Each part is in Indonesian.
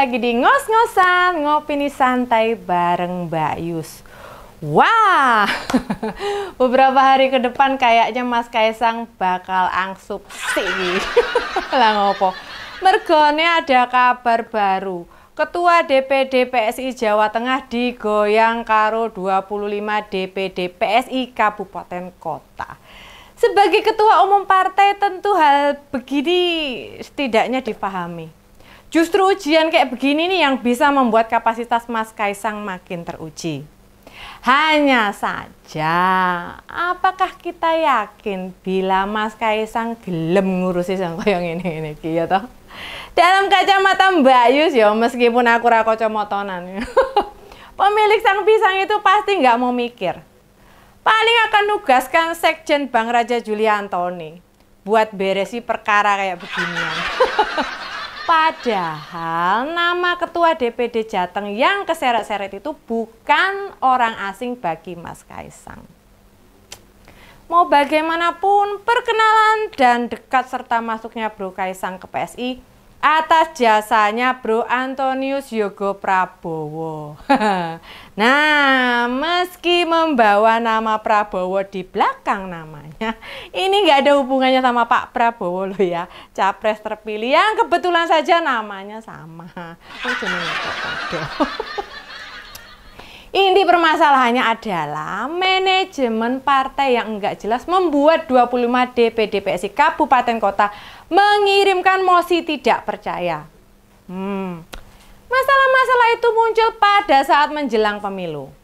lagi di ngos-ngosan, ngopi nih santai bareng Mbak Yus. Wah, beberapa hari ke depan kayaknya Mas Kaisang bakal angsup sih. lah ngopo. Mergone ada kabar baru. Ketua DPD PSI Jawa Tengah digoyang karo 25 DPD PSI Kabupaten Kota. Sebagai ketua umum partai tentu hal begini setidaknya dipahami. Justru ujian kayak begini nih yang bisa membuat kapasitas Mas Kaisang makin teruji. Hanya saja, apakah kita yakin bila Mas Kaisang gelem ngurusi sang koyong ini ini ya toh? Gitu? Dalam kacamata Mbak Yus ya, meskipun aku rako comotonan. pemilik sang pisang itu pasti nggak mau mikir. Paling akan nugaskan Sekjen Bang Raja Juliantoni buat beresi perkara kayak beginian. Padahal nama ketua DPD Jateng yang keseret-seret itu bukan orang asing bagi Mas Kaisang. Mau bagaimanapun perkenalan dan dekat serta masuknya Bro Kaisang ke PSI atas jasanya Bro Antonius Yogo Prabowo. nah, meski membawa nama Prabowo di belakang namanya, ini nggak ada hubungannya sama Pak Prabowo loh ya. Capres terpilih yang kebetulan saja namanya sama. Oh, Inti Permasalahannya adalah manajemen partai yang enggak jelas membuat 25 DPD PSI Kabupaten Kota mengirimkan mosi tidak percaya. masalah hmm. Masalah-masalah itu muncul pada saat menjelang pemilu.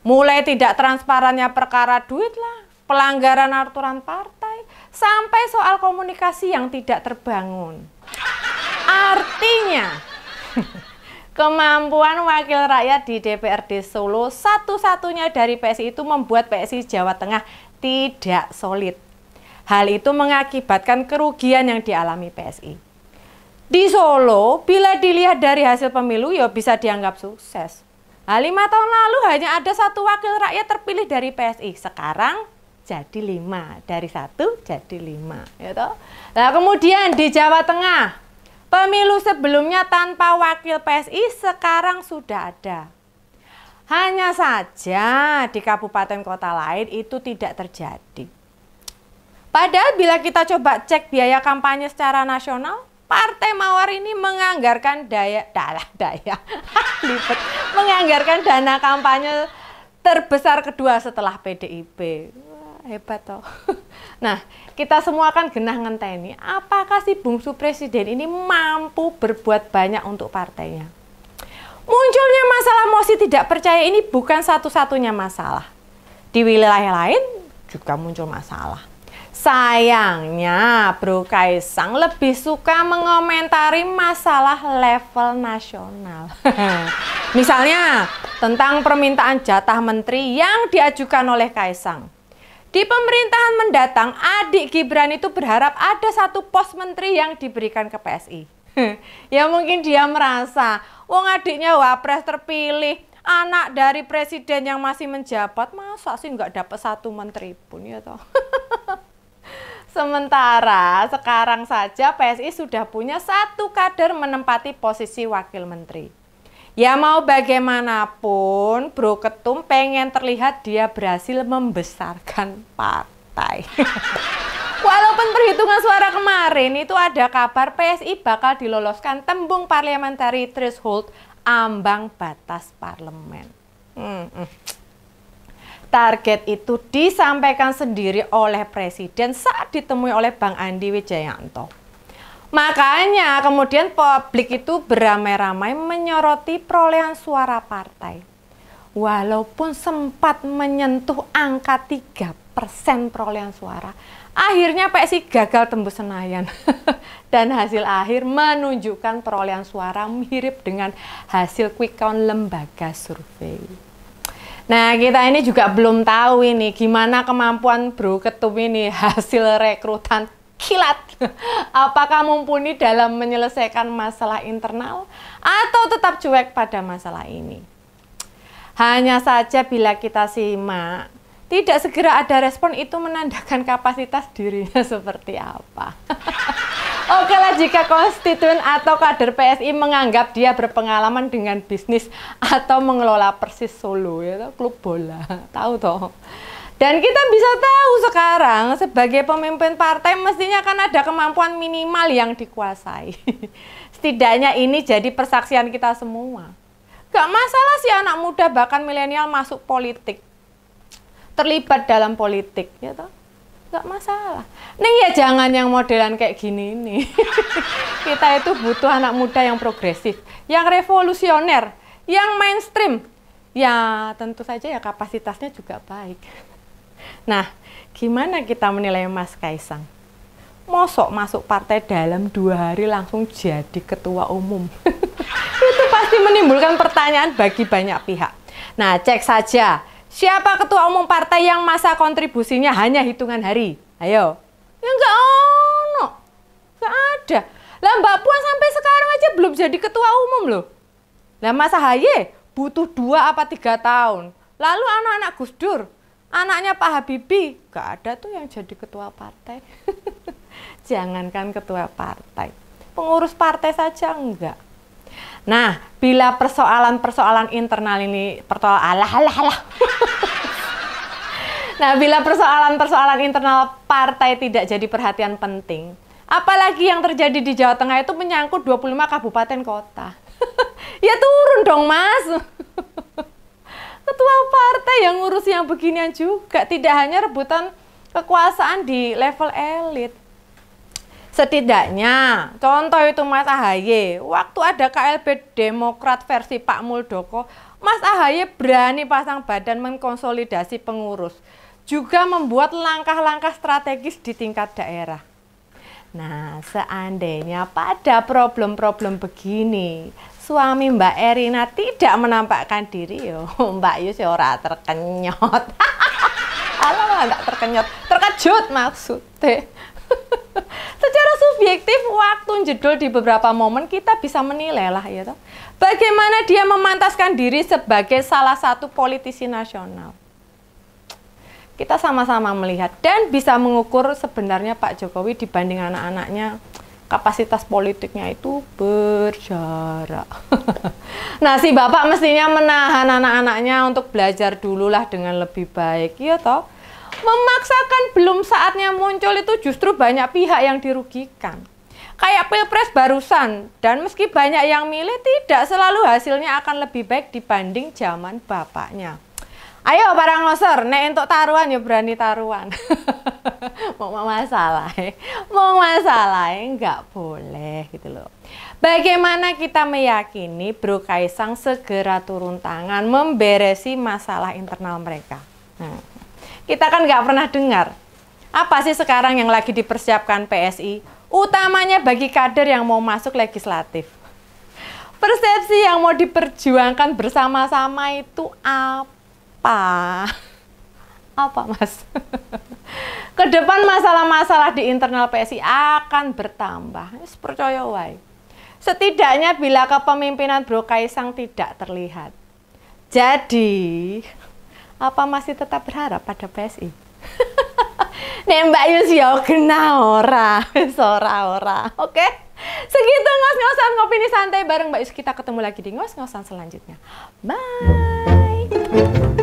Mulai tidak transparannya perkara duit lah, pelanggaran aturan partai, sampai soal komunikasi yang tidak terbangun. Artinya, Kemampuan wakil rakyat di DPRD Solo satu-satunya dari PSI itu membuat PSI Jawa Tengah tidak solid. Hal itu mengakibatkan kerugian yang dialami PSI. Di Solo, bila dilihat dari hasil pemilu ya bisa dianggap sukses. Nah, lima tahun lalu hanya ada satu wakil rakyat terpilih dari PSI. Sekarang jadi lima dari satu jadi lima. Gitu. Nah kemudian di Jawa Tengah Pemilu sebelumnya tanpa wakil PSI sekarang sudah ada. Hanya saja di kabupaten kota lain itu tidak terjadi. Padahal bila kita coba cek biaya kampanye secara nasional, Partai Mawar ini menganggarkan daya, dalah daya, menganggarkan dana kampanye terbesar kedua setelah PDIP. Wah, hebat toh. Nah, kita semua kan genah ngenteni, apakah si bungsu presiden ini mampu berbuat banyak untuk partainya? Munculnya masalah mosi tidak percaya ini bukan satu-satunya masalah. Di wilayah lain juga muncul masalah. Sayangnya, Bro Kaisang lebih suka mengomentari masalah level nasional. Misalnya, tentang permintaan jatah menteri yang diajukan oleh Kaisang di pemerintahan mendatang, adik Gibran itu berharap ada satu pos menteri yang diberikan ke PSI. ya mungkin dia merasa, wong adiknya wapres terpilih, anak dari presiden yang masih menjabat, masa sih nggak dapat satu menteri pun ya toh. Sementara sekarang saja PSI sudah punya satu kader menempati posisi wakil menteri. Ya mau bagaimanapun Bro Ketum pengen terlihat dia berhasil membesarkan partai. Walaupun perhitungan suara kemarin itu ada kabar PSI bakal diloloskan tembung parliamentary threshold ambang batas parlemen. Hmm, hmm. Target itu disampaikan sendiri oleh Presiden saat ditemui oleh Bang Andi Wijayanto. Makanya kemudian publik itu beramai-ramai menyoroti perolehan suara partai. Walaupun sempat menyentuh angka 3% perolehan suara, akhirnya PSI gagal tembus Senayan. Dan hasil akhir menunjukkan perolehan suara mirip dengan hasil quick count lembaga survei. Nah, kita ini juga belum tahu ini gimana kemampuan Bro Ketum ini hasil rekrutan kilat. Apakah mumpuni dalam menyelesaikan masalah internal atau tetap cuek pada masalah ini? Hanya saja bila kita simak, tidak segera ada respon itu menandakan kapasitas dirinya seperti apa. Oke lah jika konstituen atau kader PSI menganggap dia berpengalaman dengan bisnis atau mengelola Persis Solo ya klub bola. Tahu toh. Dan kita bisa tahu sekarang sebagai pemimpin partai mestinya kan ada kemampuan minimal yang dikuasai. Setidaknya ini jadi persaksian kita semua. Gak masalah sih anak muda bahkan milenial masuk politik. Terlibat dalam politik, ya toh? Gak masalah. Nih ya jangan yang modelan kayak gini nih. kita itu butuh anak muda yang progresif, yang revolusioner, yang mainstream. Ya tentu saja ya kapasitasnya juga baik. Nah, gimana kita menilai Mas Kaisang? Mosok masuk partai dalam dua hari langsung jadi ketua umum. Itu pasti menimbulkan pertanyaan bagi banyak pihak. Nah, cek saja siapa ketua umum partai yang masa kontribusinya hanya hitungan hari. Ayo. Ya enggak ono. Enggak ada. Lah Mbak Puan sampai sekarang aja belum jadi ketua umum loh. Lah Mas Ahaye butuh dua apa tiga tahun. Lalu anak-anak Gus Dur Anaknya Pak Habibie, gak ada tuh yang jadi ketua partai. Jangankan ketua partai, pengurus partai saja enggak. Nah, bila persoalan-persoalan internal ini pertolak alah alah alah. nah, bila persoalan-persoalan internal partai tidak jadi perhatian penting, apalagi yang terjadi di Jawa Tengah itu menyangkut 25 kabupaten kota. ya turun dong, Mas ketua partai yang ngurus yang beginian juga. Tidak hanya rebutan kekuasaan di level elit. Setidaknya, contoh itu Mas Ahaye, waktu ada KLB Demokrat versi Pak Muldoko, Mas Ahaye berani pasang badan mengkonsolidasi pengurus, juga membuat langkah-langkah strategis di tingkat daerah. Nah, seandainya pada problem-problem begini, suami Mbak Erina tidak menampakkan diri yo Mbak Yus ora terkenyot Halo nggak terkenyot terkejut maksudnya secara subjektif waktu jedul di beberapa momen kita bisa menilai lah ya toh. bagaimana dia memantaskan diri sebagai salah satu politisi nasional kita sama-sama melihat dan bisa mengukur sebenarnya Pak Jokowi dibanding anak-anaknya kapasitas politiknya itu berjarak. nah, si bapak mestinya menahan anak-anaknya untuk belajar dululah dengan lebih baik, ya toh. Memaksakan belum saatnya muncul itu justru banyak pihak yang dirugikan. Kayak pilpres barusan, dan meski banyak yang milih, tidak selalu hasilnya akan lebih baik dibanding zaman bapaknya. Ayo para ngoser, nek untuk taruhan ya berani taruhan. mau masalah, eh. mau masalah eh, nggak boleh gitu loh. Bagaimana kita meyakini Bro Kaisang segera turun tangan memberesi masalah internal mereka? Hmm. kita kan nggak pernah dengar. Apa sih sekarang yang lagi dipersiapkan PSI? Utamanya bagi kader yang mau masuk legislatif. Persepsi yang mau diperjuangkan bersama-sama itu apa? apa? Apa mas? ke depan masalah-masalah di internal PSI akan bertambah. Percaya wae. Setidaknya bila kepemimpinan Bro Kaisang tidak terlihat. Jadi, apa masih tetap berharap pada PSI? Nembak Yus ya kena ora, ora ora. Oke. Segitu ngos-ngosan ngopi ini santai bareng Mbak Yus. Kita ketemu lagi di ngos-ngosan selanjutnya. Bye.